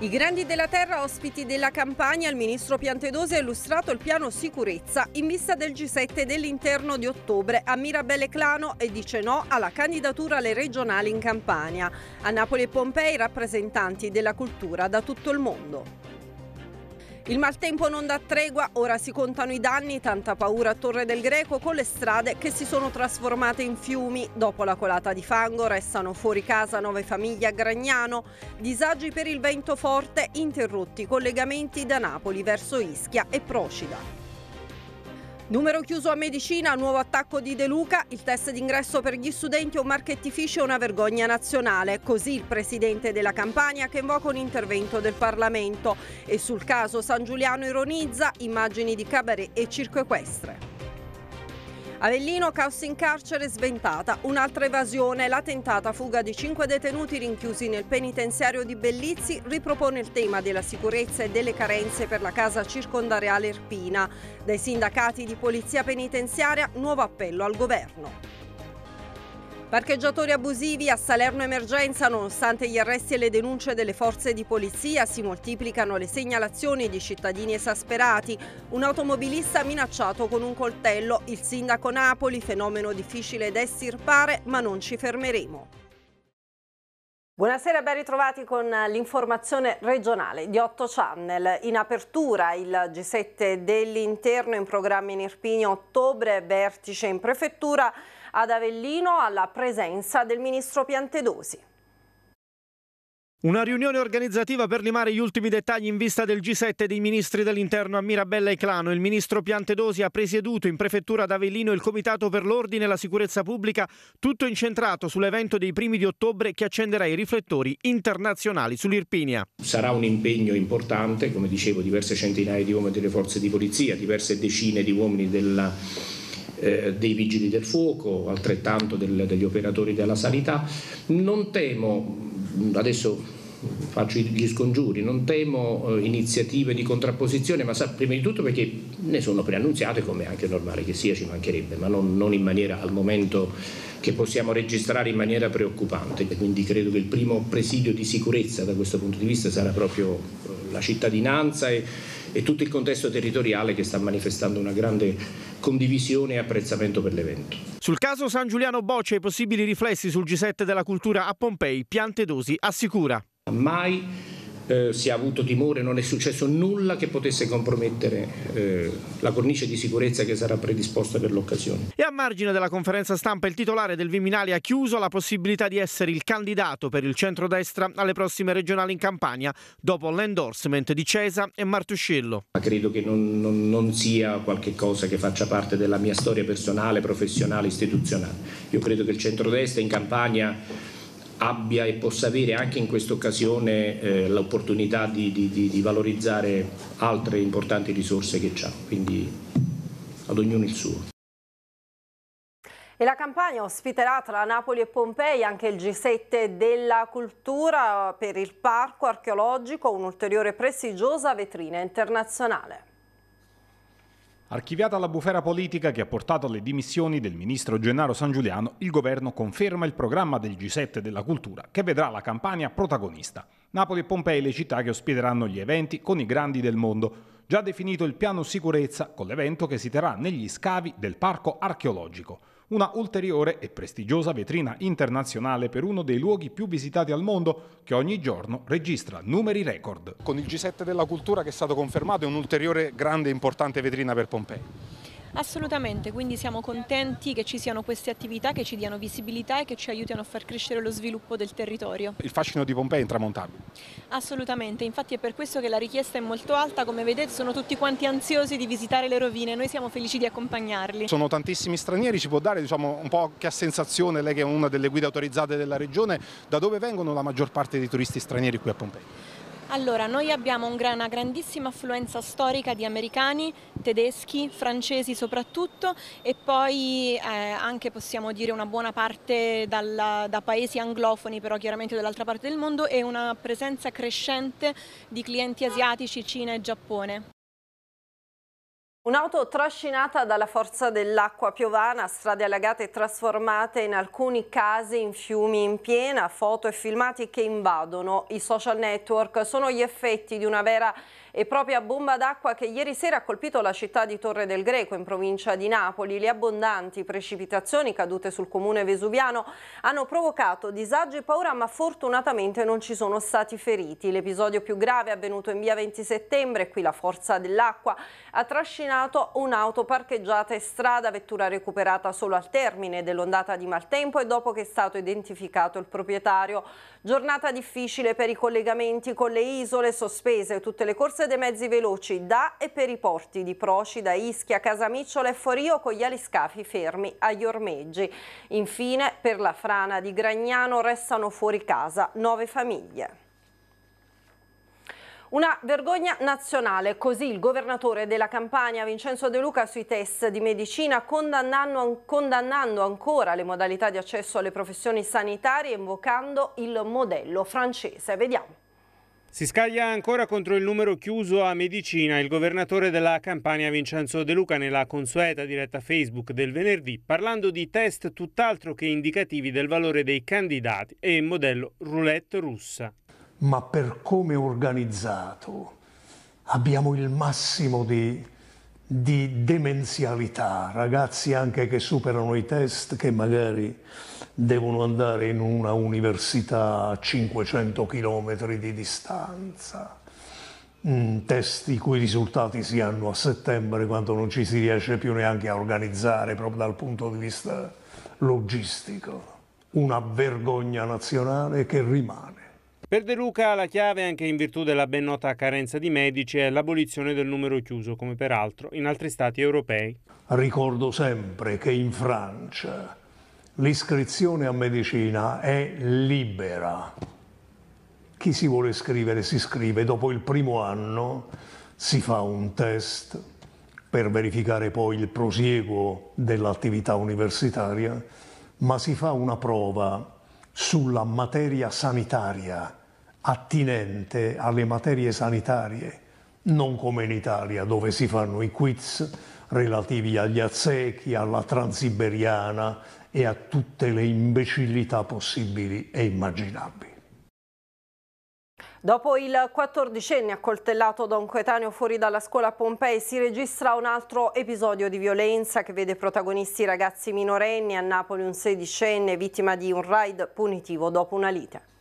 I grandi della terra ospiti della campagna, il ministro Piantedosi ha illustrato il piano sicurezza in vista del G7 dell'interno di ottobre a Mirabelle Clano e dice no alla candidatura alle regionali in Campania. A Napoli e Pompei rappresentanti della cultura da tutto il mondo. Il maltempo non dà tregua, ora si contano i danni, tanta paura a Torre del Greco con le strade che si sono trasformate in fiumi. Dopo la colata di fango restano fuori casa nove famiglie a Gragnano, disagi per il vento forte, interrotti collegamenti da Napoli verso Ischia e Procida. Numero chiuso a medicina, nuovo attacco di De Luca, il test d'ingresso per gli studenti o marchettificio è una vergogna nazionale, così il presidente della campagna che invoca un intervento del Parlamento e sul caso San Giuliano ironizza immagini di cabaret e circo equestre. Avellino, caos in carcere, sventata. Un'altra evasione, la tentata fuga di cinque detenuti rinchiusi nel penitenziario di Bellizzi ripropone il tema della sicurezza e delle carenze per la casa circondariale Erpina. Dai sindacati di polizia penitenziaria, nuovo appello al governo. Parcheggiatori abusivi a Salerno Emergenza, nonostante gli arresti e le denunce delle forze di polizia, si moltiplicano le segnalazioni di cittadini esasperati. Un automobilista minacciato con un coltello, il sindaco Napoli, fenomeno difficile da estirpare, ma non ci fermeremo. Buonasera, ben ritrovati con l'informazione regionale di 8 Channel. In apertura il G7 dell'interno in programma in Irpini ottobre, vertice in prefettura ad Avellino alla presenza del ministro Piantedosi. Una riunione organizzativa per limare gli ultimi dettagli in vista del G7 dei ministri dell'interno a Mirabella e Clano. Il ministro Piantedosi ha presieduto in prefettura ad Avellino il Comitato per l'Ordine e la Sicurezza Pubblica, tutto incentrato sull'evento dei primi di ottobre che accenderà i riflettori internazionali sull'Irpinia. Sarà un impegno importante, come dicevo, diverse centinaia di uomini delle forze di polizia, diverse decine di uomini della eh, dei vigili del fuoco, altrettanto del, degli operatori della sanità. Non temo, adesso faccio gli scongiuri, non temo eh, iniziative di contrapposizione, ma sa, prima di tutto perché ne sono preannunziate, come è anche normale che sia, ci mancherebbe, ma non, non in maniera al momento che possiamo registrare in maniera preoccupante. Quindi credo che il primo presidio di sicurezza da questo punto di vista sarà proprio eh, la cittadinanza e, e tutto il contesto territoriale che sta manifestando una grande condivisione e apprezzamento per l'evento. Sul caso San Giuliano Boccia e i possibili riflessi sul G7 della cultura a Pompei, Piantedosi assicura. Mai eh, si è avuto timore, non è successo nulla che potesse compromettere eh, la cornice di sicurezza che sarà predisposta per l'occasione. E a margine della conferenza stampa il titolare del Viminale ha chiuso la possibilità di essere il candidato per il centrodestra alle prossime regionali in Campania dopo l'endorsement di Cesa e Martuscello. Ma credo che non, non, non sia qualcosa che faccia parte della mia storia personale, professionale, istituzionale. Io credo che il centrodestra in Campania abbia e possa avere anche in questa occasione eh, l'opportunità di, di, di, valorizzare altre importanti risorse che ha, quindi ad ognuno il suo. E la campagna ospiterà tra Napoli e Pompei anche il G7 della cultura per il parco archeologico, un'ulteriore prestigiosa vetrina internazionale. Archiviata la bufera politica che ha portato alle dimissioni del ministro Gennaro San Giuliano, il governo conferma il programma del G7 della cultura che vedrà la campagna protagonista. Napoli e Pompei le città che ospiteranno gli eventi con i grandi del mondo. Già definito il piano sicurezza con l'evento che si terrà negli scavi del parco archeologico una ulteriore e prestigiosa vetrina internazionale per uno dei luoghi più visitati al mondo che ogni giorno registra numeri record. Con il G7 della cultura che è stato confermato è un'ulteriore grande e importante vetrina per Pompei. Assolutamente, quindi siamo contenti che ci siano queste attività che ci diano visibilità e che ci aiutino a far crescere lo sviluppo del territorio. Il fascino di Pompei è intramontabile? Assolutamente, infatti è per questo che la richiesta è molto alta, come vedete sono tutti quanti ansiosi di visitare le rovine, noi siamo felici di accompagnarli. Sono tantissimi stranieri, ci può dare diciamo, un po' che sensazione lei che è una delle guide autorizzate della regione, da dove vengono la maggior parte dei turisti stranieri qui a Pompei? Allora, noi abbiamo una grandissima affluenza storica di americani, tedeschi, francesi soprattutto e poi eh, anche possiamo dire una buona parte dalla, da paesi anglofoni però chiaramente dall'altra parte del mondo e una presenza crescente di clienti asiatici, Cina e Giappone. Un'auto trascinata dalla forza dell'acqua piovana, strade allagate e trasformate in alcuni casi in fiumi in piena, foto e filmati che invadono i social network sono gli effetti di una vera e propria bomba d'acqua che ieri sera ha colpito la città di Torre del Greco in provincia di Napoli. Le abbondanti precipitazioni cadute sul comune vesuviano hanno provocato disagi e paura ma fortunatamente non ci sono stati feriti. L'episodio più grave è avvenuto in via 20 settembre, qui la forza dell'acqua ha trascinato un'auto parcheggiata in strada, vettura recuperata solo al termine dell'ondata di maltempo e dopo che è stato identificato il proprietario. Giornata difficile per i collegamenti con le isole sospese, tutte le corse dei mezzi veloci da e per i porti di Procida, Ischia, Casamicciola e Forio con gli aliscafi fermi agli ormeggi. Infine, per la frana di Gragnano restano fuori casa nove famiglie. Una vergogna nazionale, così il governatore della Campania Vincenzo De Luca sui test di medicina condannando, condannando ancora le modalità di accesso alle professioni sanitarie invocando il modello francese. Vediamo. Si scaglia ancora contro il numero chiuso a medicina. Il governatore della Campania Vincenzo De Luca nella consueta diretta Facebook del venerdì parlando di test tutt'altro che indicativi del valore dei candidati e modello roulette russa. Ma per come organizzato abbiamo il massimo di, di demenzialità, ragazzi anche che superano i test che magari devono andare in una università a 500 km di distanza, mm, test i cui risultati si hanno a settembre quando non ci si riesce più neanche a organizzare proprio dal punto di vista logistico. Una vergogna nazionale che rimane. Per De Luca la chiave, anche in virtù della ben nota carenza di medici, è l'abolizione del numero chiuso, come peraltro in altri stati europei. Ricordo sempre che in Francia l'iscrizione a medicina è libera. Chi si vuole iscrivere si iscrive, dopo il primo anno si fa un test per verificare poi il prosieguo dell'attività universitaria, ma si fa una prova sulla materia sanitaria attinente alle materie sanitarie, non come in Italia dove si fanno i quiz relativi agli azzechi, alla transiberiana e a tutte le imbecillità possibili e immaginabili. Dopo il quattordicenne accoltellato da un coetaneo fuori dalla scuola Pompei si registra un altro episodio di violenza che vede protagonisti ragazzi minorenni a Napoli un sedicenne vittima di un raid punitivo dopo una lite.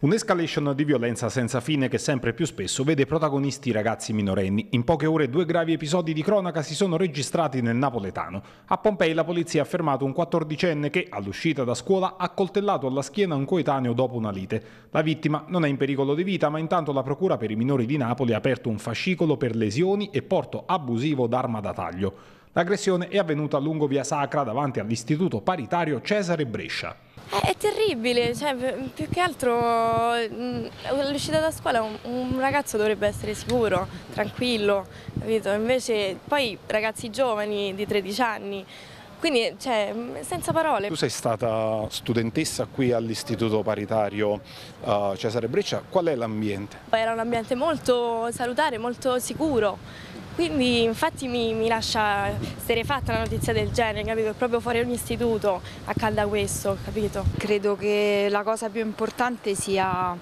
Un'escalation di violenza senza fine che sempre più spesso vede protagonisti ragazzi minorenni. In poche ore due gravi episodi di cronaca si sono registrati nel napoletano. A Pompei la polizia ha fermato un 14enne che, all'uscita da scuola, ha coltellato alla schiena un coetaneo dopo una lite. La vittima non è in pericolo di vita, ma intanto la Procura per i minori di Napoli ha aperto un fascicolo per lesioni e porto abusivo d'arma da taglio. L'aggressione è avvenuta lungo via Sacra davanti all'istituto paritario Cesare Brescia. È terribile, cioè, più che altro mm, all'uscita da scuola un, un, ragazzo dovrebbe essere sicuro, tranquillo, capito? Invece poi ragazzi giovani di 13 anni, quindi cioè, mm, senza parole. Tu sei stata studentessa qui all'Istituto Paritario uh, Cesare Breccia, qual è l'ambiente? Era un ambiente molto salutare, molto sicuro quindi infatti mi, mi lascia sterefatta una notizia del genere, capito? È proprio fuori un istituto accada questo, capito? Credo che la cosa più importante sia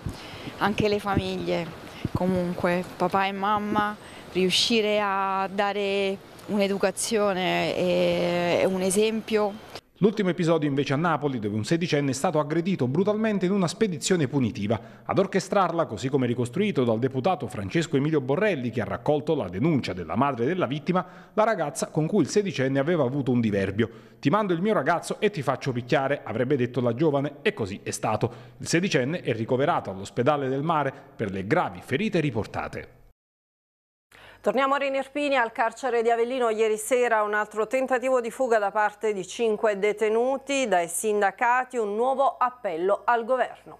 anche le famiglie, comunque papà e mamma, riuscire a dare un'educazione e un esempio L'ultimo episodio invece a Napoli, dove un sedicenne è stato aggredito brutalmente in una spedizione punitiva. Ad orchestrarla, così come ricostruito dal deputato Francesco Emilio Borrelli, che ha raccolto la denuncia della madre della vittima, la ragazza con cui il sedicenne aveva avuto un diverbio. Ti mando il mio ragazzo e ti faccio picchiare, avrebbe detto la giovane, e così è stato. Il sedicenne è ricoverato all'ospedale del mare per le gravi ferite riportate. Torniamo a Renirpini, al carcere di Avellino. Ieri sera un altro tentativo di fuga da parte di cinque detenuti dai sindacati, un nuovo appello al governo.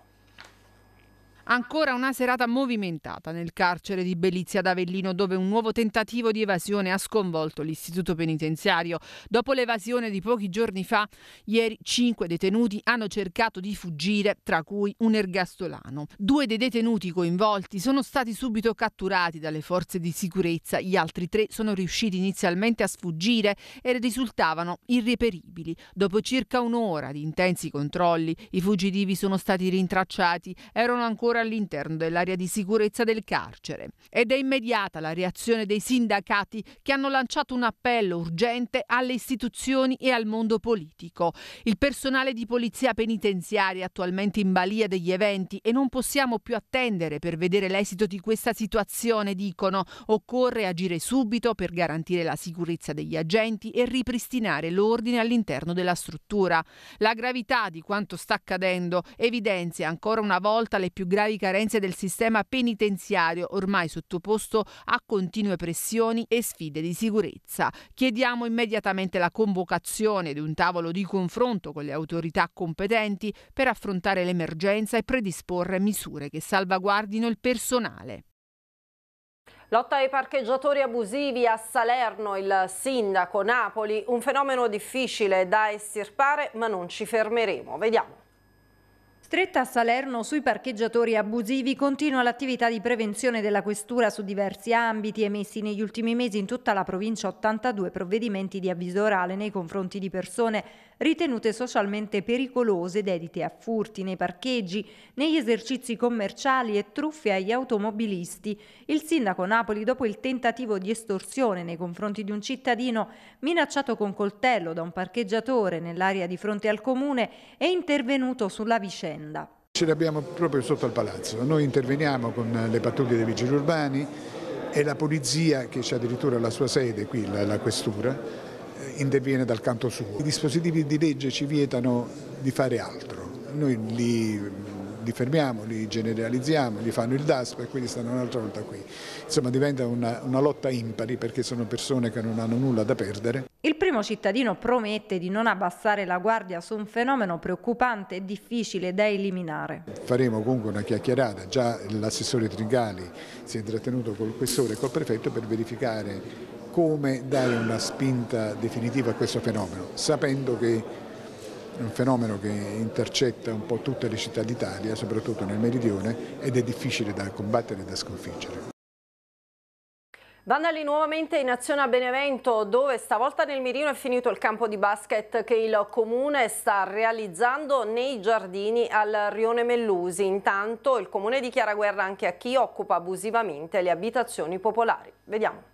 Ancora una serata movimentata nel carcere di Belizia d'Avellino dove un nuovo tentativo di evasione ha sconvolto l'istituto penitenziario. Dopo l'evasione di pochi giorni fa, ieri cinque detenuti hanno cercato di fuggire, tra cui un ergastolano. Due dei detenuti coinvolti sono stati subito catturati dalle forze di sicurezza, gli altri tre sono riusciti inizialmente a sfuggire e risultavano irreperibili. Dopo circa un'ora di intensi controlli, i fuggitivi sono stati rintracciati, erano ancora ancora all'interno dell'area di sicurezza del carcere. Ed è immediata la reazione dei sindacati che hanno lanciato un appello urgente alle istituzioni e al mondo politico. Il personale di polizia penitenziaria è attualmente in balia degli eventi e non possiamo più attendere per vedere l'esito di questa situazione, dicono. Occorre agire subito per garantire la sicurezza degli agenti e ripristinare l'ordine all'interno della struttura. La gravità di quanto sta accadendo evidenzia ancora una volta le più gravi gravi carenze del sistema penitenziario, ormai sottoposto a continue pressioni e sfide di sicurezza. Chiediamo immediatamente la convocazione di un tavolo di confronto con le autorità competenti per affrontare l'emergenza e predisporre misure che salvaguardino il personale. Lotta ai parcheggiatori abusivi a Salerno, il sindaco Napoli, un fenomeno difficile da estirpare ma non ci fermeremo. Vediamo. Stretta a Salerno sui parcheggiatori abusivi continua l'attività di prevenzione della Questura su diversi ambiti emessi negli ultimi mesi in tutta la provincia 82 provvedimenti di avviso orale nei confronti di persone ritenute socialmente pericolose ed a furti nei parcheggi, negli esercizi commerciali e truffe agli automobilisti. Il sindaco Napoli, dopo il tentativo di estorsione nei confronti di un cittadino minacciato con coltello da un parcheggiatore nell'area di fronte al comune, è intervenuto sulla vicenda. Ce l'abbiamo proprio sotto al palazzo, noi interveniamo con le pattuglie dei vigili urbani, e la polizia che c'è addirittura la sua sede qui, la, la questura, eh, interviene dal canto suo. I dispositivi di legge ci vietano di fare altro, noi li, mm, li fermiamo, li generalizziamo, li fanno il DASP e quindi stanno un'altra volta qui. Insomma diventa una, una lotta impari perché sono persone che non hanno nulla da perdere. Il primo cittadino promette di non abbassare la guardia su un fenomeno preoccupante e difficile da eliminare. Faremo comunque una chiacchierata, già l'assessore Trigali si è intrattenuto col questore e col prefetto per verificare come dare una spinta definitiva a questo fenomeno, sapendo che è un fenomeno che intercetta un po' tutte le città d'Italia, soprattutto nel meridione, ed è difficile da combattere e da sconfiggere. Vandali nuovamente in azione a Benevento dove stavolta nel mirino è finito il campo di basket che il comune sta realizzando nei giardini al Rione Mellusi. Intanto il comune dichiara guerra anche a chi occupa abusivamente le abitazioni popolari. Vediamo.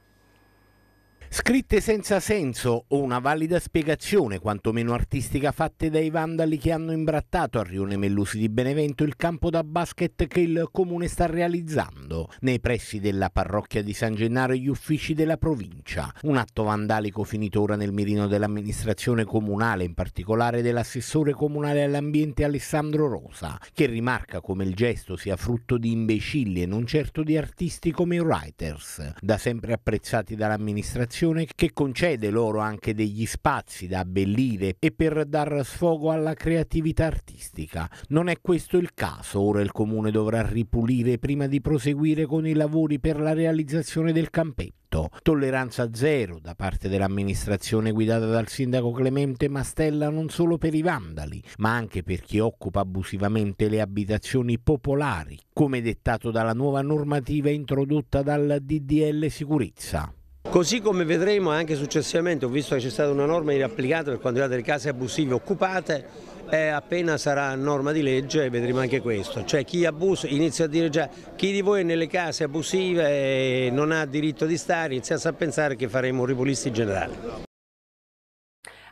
Scritte senza senso o una valida spiegazione, quantomeno artistica, fatte dai vandali che hanno imbrattato a Rione Mellusi di Benevento il campo da basket che il comune sta realizzando nei pressi della parrocchia di San Gennaro e gli uffici della provincia. Un atto vandalico finito ora nel mirino dell'amministrazione comunale, in particolare dell'assessore comunale all'ambiente Alessandro Rosa, che rimarca come il gesto sia frutto di imbecilli e non certo di artisti come i writers, da sempre apprezzati dall'amministrazione tradizione che concede loro anche degli spazi da abbellire e per dar sfogo alla creatività artistica. Non è questo il caso, ora il comune dovrà ripulire prima di proseguire con i lavori per la realizzazione del campetto. Tolleranza zero da parte dell'amministrazione guidata dal sindaco Clemente Mastella non solo per i vandali, ma anche per chi occupa abusivamente le abitazioni popolari, come dettato dalla nuova normativa introdotta dal DDL sicurezza. Così come vedremo anche successivamente, ho visto che c'è stata una norma inapplicata per quanto riguarda le case abusive occupate, eh, appena sarà norma di legge vedremo anche questo, cioè chi abusa inizia a dire già chi di voi è nelle case abusive e non ha diritto di stare, inizia a pensare che faremo un ripolisti generale.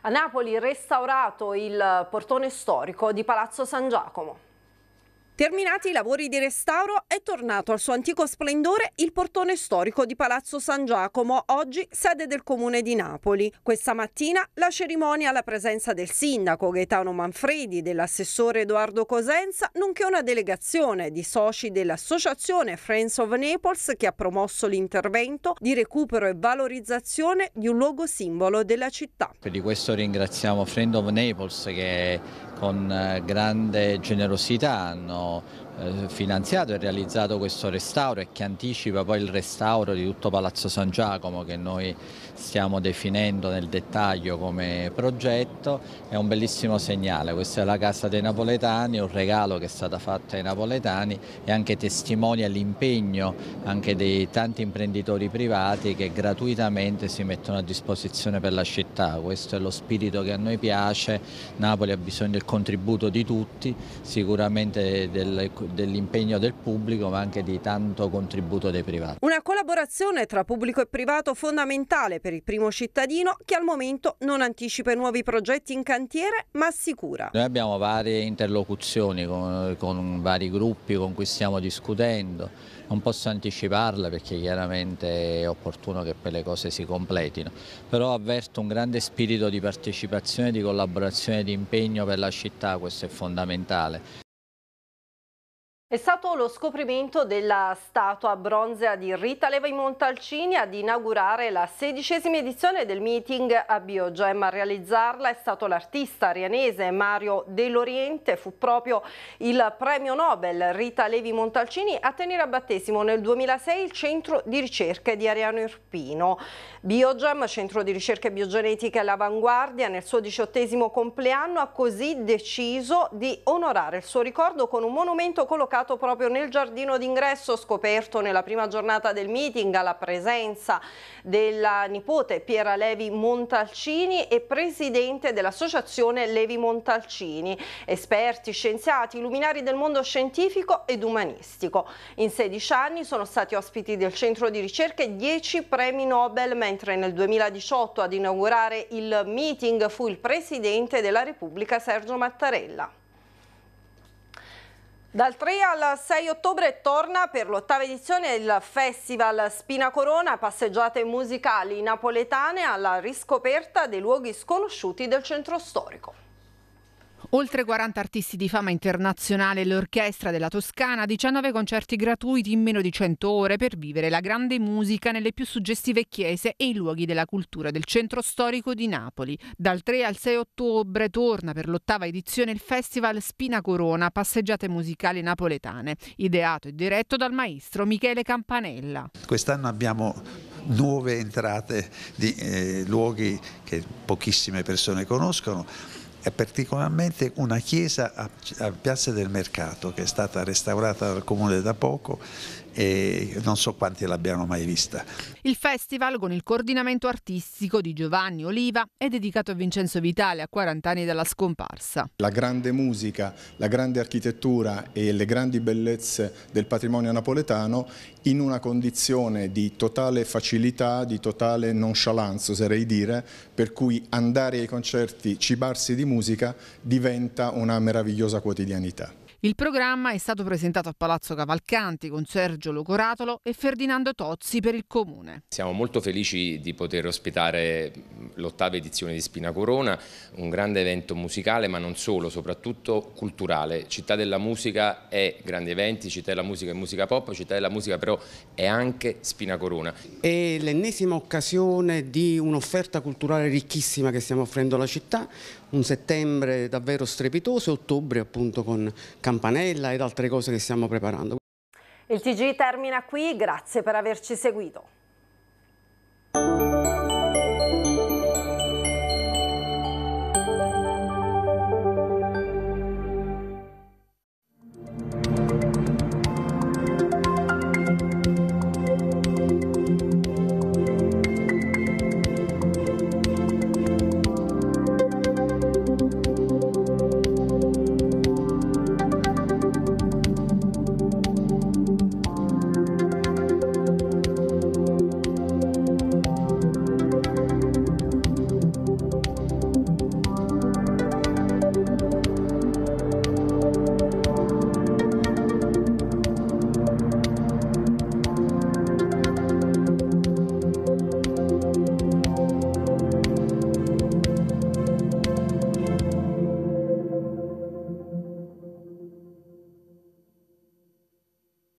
A Napoli restaurato il portone storico di Palazzo San Giacomo. Terminati i lavori di restauro è tornato al suo antico splendore il portone storico di Palazzo San Giacomo, oggi sede del comune di Napoli. Questa mattina la cerimonia alla presenza del sindaco Gaetano Manfredi, dell'assessore Edoardo Cosenza, nonché una delegazione di soci dell'associazione Friends of Naples che ha promosso l'intervento di recupero e valorizzazione di un luogo simbolo della città. Per di questo ringraziamo Friends of Naples che con eh, grande generosità hanno eh, finanziato e realizzato questo restauro e che anticipa poi il restauro di tutto Palazzo San Giacomo che noi stiamo definendo nel dettaglio come progetto, è un bellissimo segnale, questa è la casa dei napoletani, un regalo che è stato fatto ai napoletani e anche testimonia l'impegno anche dei tanti imprenditori privati che gratuitamente si mettono a disposizione per la città, questo è lo spirito che a noi piace, Napoli ha bisogno del contributo di tutti, sicuramente del, dell'impegno del pubblico ma anche di tanto contributo dei privati. Una collaborazione tra pubblico e privato fondamentale per il primo cittadino che al momento non anticipa i nuovi progetti in cantiere ma assicura. Noi abbiamo varie interlocuzioni con, con vari gruppi con cui stiamo discutendo, non posso anticiparla perché chiaramente è opportuno che poi le cose si completino, però avverto un grande spirito di partecipazione, di collaborazione, di impegno per la città, questo è fondamentale. È stato lo scoprimento della statua bronzea di Rita Levai Montalcini ad inaugurare la sedicesima edizione del meeting a Biogem. A realizzarla è stato l'artista arianese Mario dell'Oriente. Fu proprio il premio Nobel Rita Levi Montalcini a tenere a battesimo nel 2006 il centro di ricerche di Ariano Irpino. Biogem, centro di ricerche biogenetiche all'avanguardia, nel suo diciottesimo compleanno ha così deciso di onorare il suo ricordo con un monumento collocato collocato proprio nel giardino d'ingresso scoperto nella prima giornata del meeting alla presenza della nipote Piera Levi Montalcini e presidente dell'associazione Levi Montalcini, esperti, scienziati, luminari del mondo scientifico ed umanistico. In 16 anni sono stati ospiti del centro di ricerche 10 premi Nobel, mentre nel 2018 ad inaugurare il meeting fu il presidente della Repubblica Sergio Mattarella. Dal 3 al 6 ottobre torna per l'ottava edizione il Festival Spina Corona, passeggiate musicali napoletane alla riscoperta dei luoghi sconosciuti del centro storico. Oltre 40 artisti di fama internazionale, l'orchestra della Toscana, 19 concerti gratuiti in meno di 100 ore per vivere la grande musica nelle più suggestive chiese e i luoghi della cultura del centro storico di Napoli. Dal 3 al 6 ottobre torna per l'ottava edizione il festival Spina Corona, passeggiate musicali napoletane, ideato e diretto dal maestro Michele Campanella. Quest'anno abbiamo nuove entrate di eh, luoghi che pochissime persone conoscono e particolarmente una chiesa a, a Piazza del Mercato che è stata restaurata dal comune da poco e non so quanti l'abbiano mai vista. Il festival, con il coordinamento artistico di Giovanni Oliva, è dedicato a Vincenzo Vitale a 40 anni dalla scomparsa. La grande musica, la grande architettura e le grandi bellezze del patrimonio napoletano in una condizione di totale facilità, di totale nonchalance, oserei dire, per cui andare ai concerti, cibarsi di musica diventa una meravigliosa quotidianità. Il programma è stato presentato a Palazzo Cavalcanti con Sergio Locoratolo e Ferdinando Tozzi per il Comune. Siamo molto felici di poter ospitare l'ottava edizione di Spina Corona, un grande evento musicale ma non solo, soprattutto culturale. Città della musica è grandi eventi, Città della musica è musica pop, Città della musica però è anche Spina Corona. È l'ennesima occasione di un'offerta culturale ricchissima che stiamo offrendo alla città, un settembre davvero strepitoso e ottobre appunto con Campanella ed altre cose che stiamo preparando. Il TG termina qui, grazie per averci seguito. Thank you.